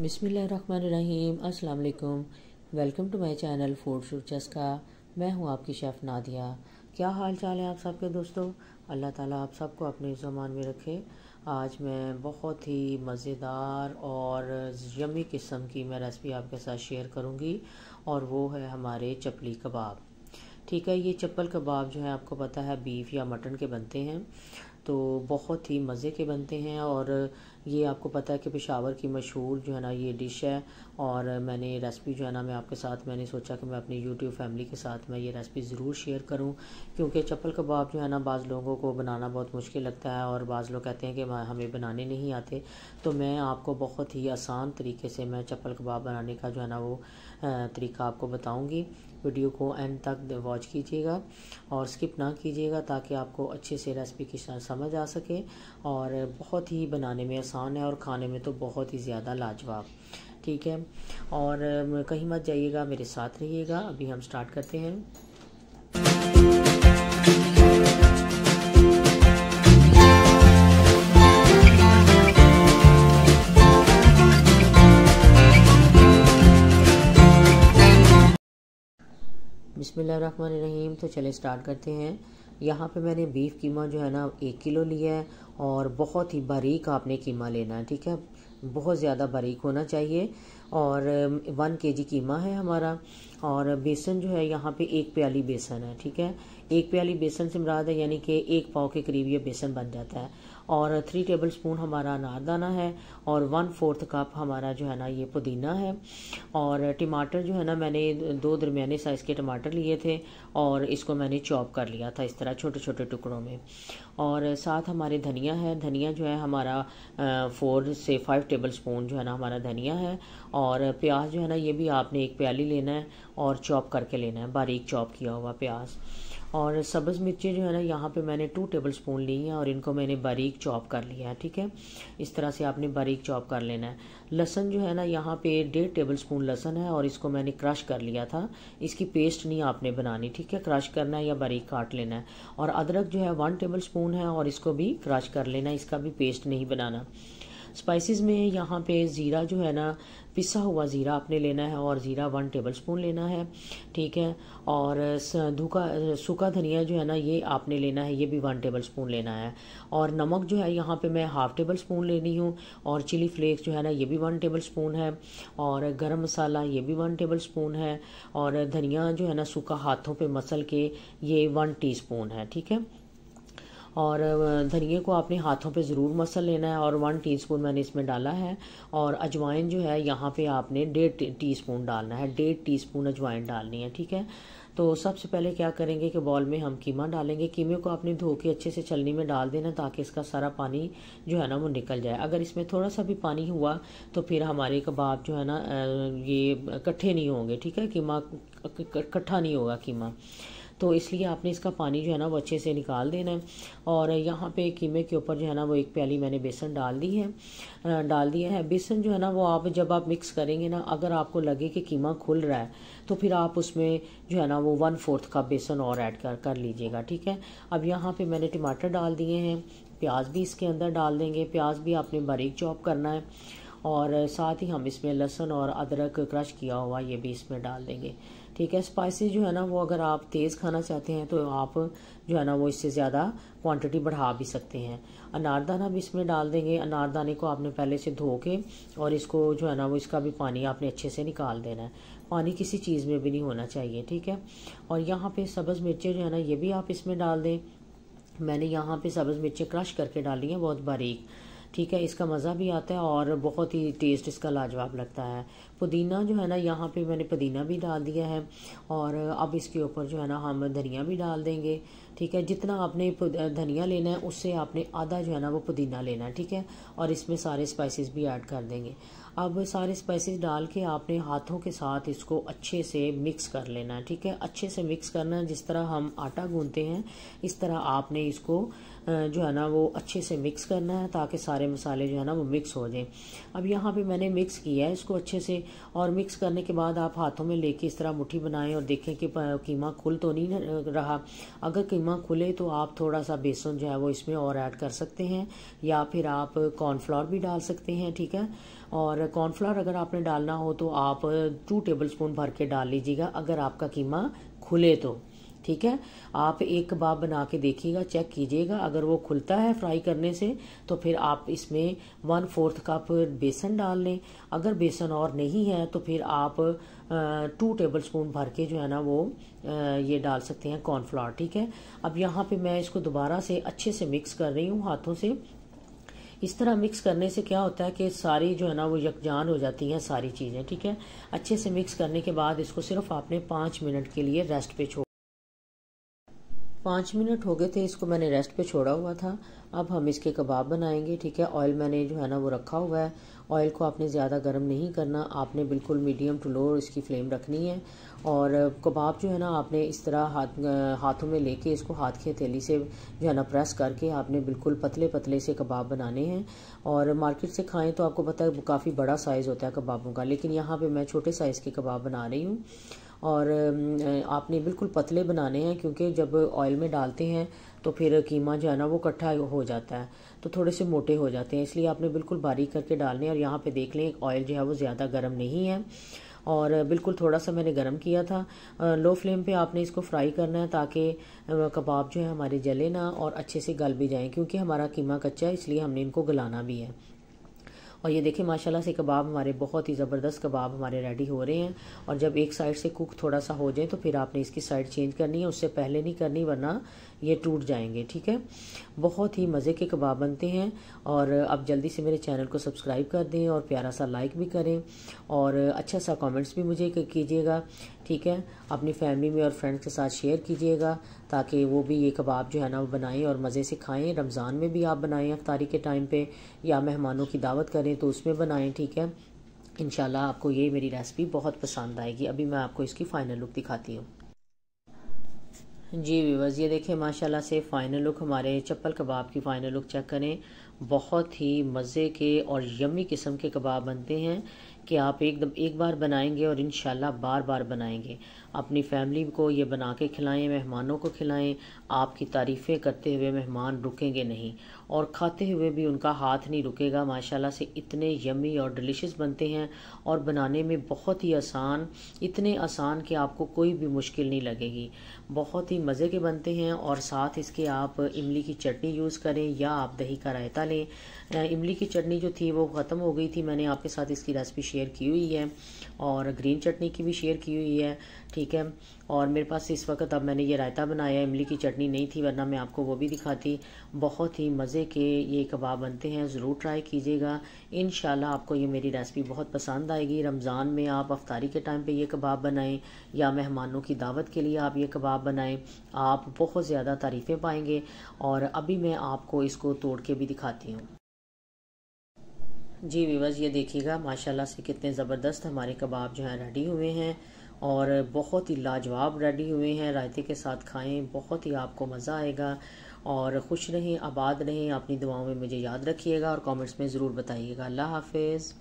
बिसमीम अस्सलाम welcome to my channel food futures का मैं हूं आपकी शेफ़ नादिया क्या हाल चाल है आप सबके दोस्तों अल्लाह ताला आप सबको अपने जमान में रखे आज मैं बहुत ही मज़ेदार और यमी किस्म की मैं रेसिपी आपके साथ शेयर करूंगी और वो है हमारे चपली कबाब ठीक है ये चप्पल कबाब जो है आपको पता है बीफ या मटन के बनते हैं तो बहुत ही मज़े के बनते हैं और ये आपको पता है कि पेशावर की मशहूर जो है ना ये डिश है और मैंने रेसिपी जो है ना मैं आपके साथ मैंने सोचा कि मैं अपनी यूट्यूब फैमिली के साथ मैं ये रेसिपी ज़रूर शेयर करूँ क्योंकि चप्पल कबाब जो है ना बाज़ लोगों को बनाना बहुत मुश्किल लगता है और बाज़ लोग कहते हैं कि हमें बनाने नहीं आते तो मैं आपको बहुत ही आसान तरीके से मैं चप्पल कबाब बनाने का जो है ना वो तरीका आपको बताऊँगी वीडियो को एंड तक वॉच कीजिएगा और स्किप ना कीजिएगा ताकि आपको अच्छे से रेसिपी की समझ आ सके और बहुत ही बनाने में आसान है और खाने में तो बहुत ही ज़्यादा लाजवाब ठीक है और कहीं मत जाइएगा मेरे साथ रहिएगा अभी हम स्टार्ट करते हैं रहीम तो चले स्टार्ट करते हैं यहाँ पे मैंने बीफ कीमा जो है ना एक किलो लिया है और बहुत ही बारीक आपने कीमा लेना है ठीक है बहुत ज़्यादा बारीक होना चाहिए और वन के जी कीमा है हमारा और बेसन जो है यहाँ पे एक प्याली बेसन है ठीक है एक प्याली बेसन से मुराद है यानी कि एक पाव के करीब ये बेसन बन जाता है और थ्री टेबल स्पून हमारा अनारदाना है और वन फोर्थ कप हमारा जो है ना ये पुदीना है और टमाटर जो है ना मैंने दो दरमियाने साइज़ के टमाटर लिए थे और इसको मैंने चॉप कर लिया था इस तरह छोटे छोटे टुकड़ों में और साथ हमारे धनिया है धनिया जो है हमारा फोर से फाइव टेबल स्पून जो है ना हमारा धनिया है और प्याज जो है ना ये भी आपने एक प्याली लेना है और चॉप करके लेना है बारीक चॉप किया हुआ प्याज और सब्ज़ मिर्ची जो है ना यहाँ पे मैंने टू टेबल स्पून ली हैं और इनको मैंने बारीक चॉप कर लिया है ठीक है इस तरह से आपने बारीक चॉप कर लेना है लहसन जो है ना यहाँ पे डेढ़ टेबल स्पून लहसन है और इसको मैंने क्रश कर लिया था इसकी पेस्ट नहीं आपने बनानी ठीक है क्रश करना है या बारीक काट लेना है और अदरक जो है वन टेबल स्पून है और इसको भी क्रश कर लेना इसका भी पेस्ट नहीं बनाना स्पाइसेस में यहाँ पे ज़ीरा जो है ना पिसा हुआ ज़ीरा आपने लेना है और ज़ीरा वन टेबल स्पून लेना है ठीक है और धूखा सूखा धनिया जो है ना ये आपने लेना है ये भी वन टेबल स्पून लेना है और नमक जो है यहाँ पे मैं हाफ़ टेबल स्पून लेनी हूँ और चिली फ्लेक्स जो है ना ये भी वन टेबल स्पून है और गर्म मसाला ये भी वन टेबल स्पून है और धनिया जो है ना सूखा हाथों पर मसल के ये वन टी है ठीक है और धनिए को आपने हाथों पे ज़रूर मसल लेना है और वन टीस्पून मैंने इसमें डाला है और अजवाइन जो है यहाँ पे आपने डेढ़ टीस्पून डालना है डेढ़ टीस्पून अजवाइन डालनी है ठीक है तो सबसे पहले क्या करेंगे कि बॉल में हम कीमा डालेंगे कीमे को आपने धो के अच्छे से छलनी में डाल देना ताकि इसका सारा पानी जो है ना वो निकल जाए अगर इसमें थोड़ा सा भी पानी हुआ तो फिर हमारे कबाब जो है ना ये इकट्ठे नहीं होंगे ठीक है कीमा इकट्ठा नहीं होगा कीमा तो इसलिए आपने इसका पानी जो है ना वो अच्छे से निकाल देना है और यहाँ पे कीमे के ऊपर जो है ना वो एक प्याली मैंने बेसन डाल दी है डाल दिया है बेसन जो है ना वो आप जब आप मिक्स करेंगे ना अगर आपको लगे कि कीमा खुल रहा है तो फिर आप उसमें जो है ना वो वन फोर्थ कप बेसन और ऐड कर कर लीजिएगा ठीक है अब यहाँ पर मैंने टमाटर डाल दिए हैं प्याज भी इसके अंदर डाल देंगे प्याज भी आपने बारीक चॉप करना है और साथ ही हम इसमें लहसुन और अदरक क्रश किया हुआ ये भी इसमें डाल देंगे ठीक है स्पाइसेस जो है ना वो अगर आप तेज़ खाना चाहते हैं तो आप जो है ना वो इससे ज़्यादा क्वांटिटी बढ़ा भी सकते हैं अनारदाना भी इसमें डाल देंगे अनारदाने को आपने पहले से धो के और इसको जो है ना वो इसका भी पानी आपने अच्छे से निकाल देना है पानी किसी चीज़ में भी नहीं होना चाहिए ठीक है और यहाँ पे सब्ज़ मिर्चें जो है ना ये भी आप इसमें डाल दें मैंने यहाँ पे सब्ज़ मिर्चें क्रश करके डाली हैं बहुत बारीक ठीक है इसका मज़ा भी आता है और बहुत ही टेस्ट इसका लाजवाब लगता है पुदीना जो है ना यहाँ पे मैंने पुदीना भी डाल दिया है और अब इसके ऊपर जो है ना हम धनिया भी डाल देंगे ठीक है जितना आपने धनिया लेना है उससे आपने आधा जो है ना वो पुदीना लेना है ठीक है और इसमें सारे स्पाइसेस भी ऐड कर देंगे अब सारे स्पाइसेस डाल के आपने हाथों के साथ इसको अच्छे से मिक्स कर लेना है ठीक है अच्छे से मिक्स करना है जिस तरह हम आटा गूंदते हैं इस तरह आपने इसको जो है ना वो अच्छे से मिक्स करना है ताकि सारे मसाले जो है ना वो मिक्स हो जाएं अब यहाँ पे मैंने मिक्स किया है इसको अच्छे से और मिक्स करने के बाद आप हाथों में लेके इस तरह मुठ्ठी बनाएं और देखें कि कीमा खुल तो नहीं रहा अगर कीमा खुले तो आप थोड़ा सा बेसन जो है वो इसमें और ऐड कर सकते हैं या फिर आप कॉर्नफ्लावर भी डाल सकते हैं ठीक है और कॉर्नफ्लावर अगर आपने डालना हो तो आप टू टेबल स्पून भर के डाल लीजिएगा अगर आपका कीमा खुले तो ठीक है आप एक बार बना के देखिएगा चेक कीजिएगा अगर वो खुलता है फ्राई करने से तो फिर आप इसमें वन फोर्थ कप बेसन डाल लें अगर बेसन और नहीं है तो फिर आप टू टेबल स्पून भर के जो है ना वो ये डाल सकते हैं कॉर्नफ्लावर ठीक है अब यहाँ पे मैं इसको दोबारा से अच्छे से मिक्स कर रही हूँ हाथों से इस तरह मिक्स करने से क्या होता है कि सारी जो है ना वो यकजान हो जाती हैं सारी चीज़ें ठीक है अच्छे से मिक्स करने के बाद इसको सिर्फ आपने पाँच मिनट के लिए रेस्ट पे छोड़ पाँच मिनट हो गए थे इसको मैंने रेस्ट पे छोड़ा हुआ था अब हम इसके कबाब बनाएंगे ठीक है ऑयल मैंने जो है ना वो रखा हुआ है ऑयल को आपने ज़्यादा गर्म नहीं करना आपने बिल्कुल मीडियम टू लो इसकी फ्लेम रखनी है और कबाब जो है ना आपने इस तरह हाथ हाथों में लेके इसको हाथ की हथेली से जो है ना प्रेस करके आपने बिल्कुल पतले पतले से कबाब बनाने हैं और मार्केट से खाएं तो आपको पता है काफ़ी बड़ा साइज़ होता है कबाबों का लेकिन यहाँ पर मैं छोटे साइज़ के कबाब बना रही हूँ और आपने बिल्कुल पतले बनाने हैं क्योंकि जब ऑयल में डालते हैं तो फिर कीमा जो है ना वो इकट्ठा हो जाता है तो थोड़े से मोटे हो जाते हैं इसलिए आपने बिल्कुल बारीक करके डालने और यहाँ पे देख लें ऑयल जो है वो ज़्यादा गर्म नहीं है और बिल्कुल थोड़ा सा मैंने गर्म किया था लो फ्लेम पे आपने इसको फ्राई करना है ताकि कबाब जो है हमारे जले ना और अच्छे से गल भी जाएँ क्योंकि हमारा कीमा कच्चा है इसलिए हमने इनको गलाना भी है और ये देखें माशाल्लाह से कबाब हमारे बहुत ही ज़बरदस्त कबाब हमारे रेडी हो रहे हैं और जब एक साइड से कुक थोड़ा सा हो जाए तो फिर आपने इसकी साइड चेंज करनी है उससे पहले नहीं करनी वरना ये टूट जाएंगे ठीक है बहुत ही मज़े के कबाब बनते हैं और आप जल्दी से मेरे चैनल को सब्सक्राइब कर दें और प्यारा सा लाइक भी करें और अच्छा सा कमेंट्स भी मुझे कीजिएगा ठीक है अपनी फैमिली में और फ्रेंड्स के साथ शेयर कीजिएगा ताकि वो भी ये कबाब जो है ना वो बनाएं और मज़े से खाएं रमज़ान में भी आप बनाएं अफ्तारी के टाइम पे या मेहमानों की दावत करें तो उसमें बनाएं ठीक है इन आपको ये मेरी रेसिपी बहुत पसंद आएगी अभी मैं आपको इसकी फ़ाइनल लुक दिखाती हूँ जी वीवर्स ये देखें माशाल्लाह से फ़ाइनल लुक हमारे चप्पल कबाब की फ़ाइनल लुक चेक करें बहुत ही मज़े के और यमी किस्म के कबाब बनते हैं कि आप एकदम एक बार बनाएंगे और इन बार बार बनाएंगे अपनी फैमिली को ये बना के खिलाएं मेहमानों को खिलाएं आपकी तारीफ़ें करते हुए मेहमान रुकेंगे नहीं और खाते हुए भी उनका हाथ नहीं रुकेगा माशाल्लाह से इतने यमी और डिलीशियस बनते हैं और बनाने में बहुत ही आसान इतने आसान कि आपको कोई भी मुश्किल नहीं लगेगी बहुत ही मज़े के बनते हैं और साथ इसके आप इमली की चटनी यूज़ करें या आप दही का रायता लें इमली की चटनी जो थी वो ख़त्म हो गई थी मैंने आपके साथ इसकी रेसिपी शेयर की हुई है और ग्रीन चटनी की भी शेयर की हुई है ठीक है और मेरे पास इस वक्त अब मैंने ये रायता बनाया इमली की चटनी नहीं थी वरना मैं आपको वो भी दिखाती बहुत ही मज़े मज़े के ये कबाब बनते हैं ज़रूर ट्राई कीजिएगा इन आपको ये मेरी रेसिपी बहुत पसंद आएगी रमज़ान में आप अफ्तारी के टाइम पे ये कबाब बनाएं या मेहमानों की दावत के लिए आप ये कबाब बनाएं आप बहुत ज़्यादा तारीफ़ें पाएंगे और अभी मैं आपको इसको तोड़ के भी दिखाती हूँ जी विवज ये देखिएगा माशाला से कितने ज़बरदस्त हमारे कबाब जो हैं रेडी हुए हैं और बहुत ही लाजवाब रेडी हुए हैं रायते के साथ खाएं बहुत ही आपको मज़ा आएगा और खुश रहें आबाद रहें अपनी दुआओं में मुझे याद रखिएगा और कमेंट्स में ज़रूर बताइएगा अल्लाह हाफिज़